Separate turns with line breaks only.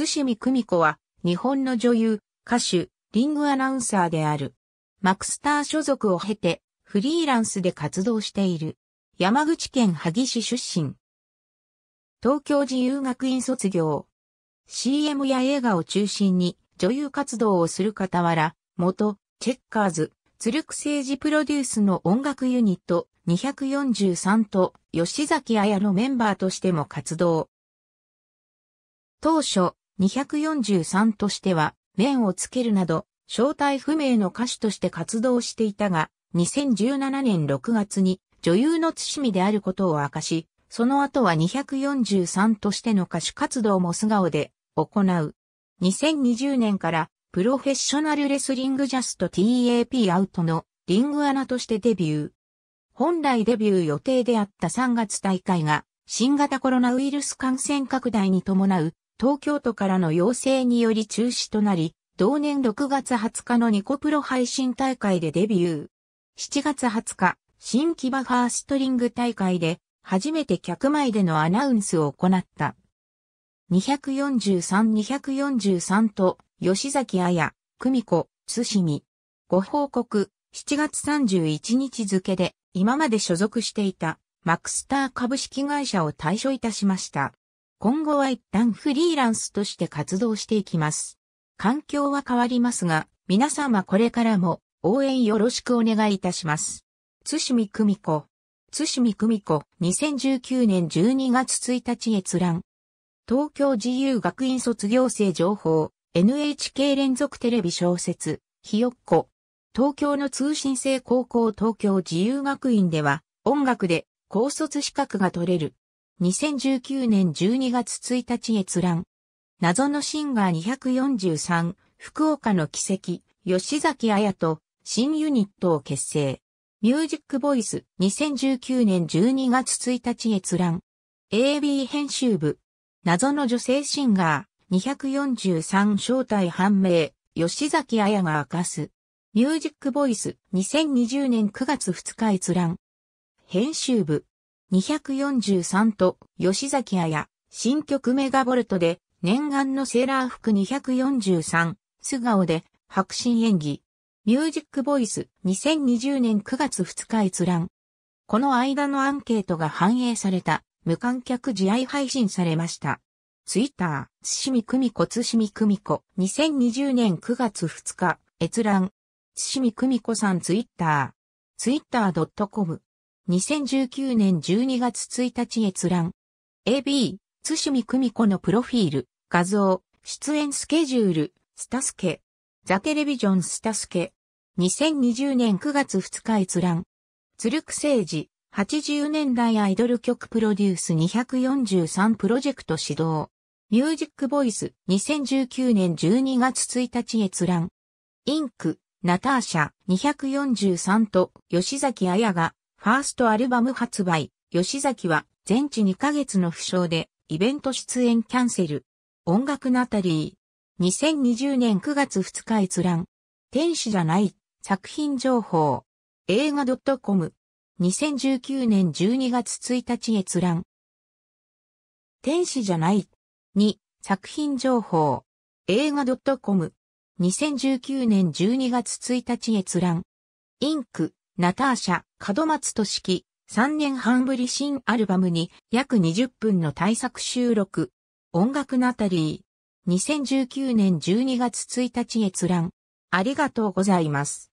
津清久美子は、日本の女優、歌手、リングアナウンサーである。マクスター所属を経て、フリーランスで活動している。山口県萩市出身。東京自由学院卒業。CM や映画を中心に女優活動をする傍ら、元、チェッカーズ、鶴久政治プロデュースの音楽ユニット243と吉崎彩のメンバーとしても活動。当初、243としては、面をつけるなど、正体不明の歌手として活動していたが、2017年6月に女優の津見であることを明かし、その後は243としての歌手活動も素顔で行う。2020年からプロフェッショナルレスリングジャスト TAP アウトのリングアナとしてデビュー。本来デビュー予定であった3月大会が新型コロナウイルス感染拡大に伴う東京都からの要請により中止となり、同年6月20日のニコプロ配信大会でデビュー。7月20日、新木場ファーストリング大会で、初めて客前でのアナウンスを行った。243-243と、吉崎綾、久美子、津清。ご報告、7月31日付で、今まで所属していた、マクスター株式会社を退所いたしました。今後は一旦フリーランスとして活動していきます。環境は変わりますが、皆様これからも応援よろしくお願いいたします。津島久美子。津み久美子、2019年12月1日閲覧。東京自由学院卒業生情報、NHK 連続テレビ小説、ひよっこ。東京の通信制高校東京自由学院では、音楽で高卒資格が取れる2019年12月1日閲覧。謎のシンガー243、福岡の奇跡、吉崎彩と新ユニットを結成。ミュージックボイス2019年12月1日閲覧。AB 編集部。謎の女性シンガー243正体判明、吉崎彩が明かす。ミュージックボイス2020年9月2日閲覧。編集部。243と吉崎綾、新曲メガボルトで念願のセーラー服243、素顔で白真演技。ミュージックボイス2020年9月2日閲覧。この間のアンケートが反映された無観客試合配信されました。ツイッター、津み久美子津み久美子2020年9月2日閲覧。津み久美子さんツイッター、ツイッター c o m 2019年12月1日閲覧。AB、津み久美子のプロフィール、画像、出演スケジュール、スタスケ。ザテレビジョンスタスケ。2020年9月2日閲覧。鶴久誠治、80年代アイドル曲プロデュース243プロジェクト指導。ミュージックボイス、2019年12月1日閲覧。インク、ナターシャ、243と、吉崎彩が、ファーストアルバム発売、吉崎は全治2ヶ月の負傷でイベント出演キャンセル。音楽ナタリー。2020年9月2日閲覧。天使じゃない。作品情報。映画 .com。2019年12月1日閲覧。天使じゃない。2、作品情報。映画 .com。2019年12月1日閲覧。インク。ナターシャ、門松俊樹、3年半ぶり新アルバムに約20分の対策収録。音楽ナタリー。2019年12月1日閲覧。ありがとうございます。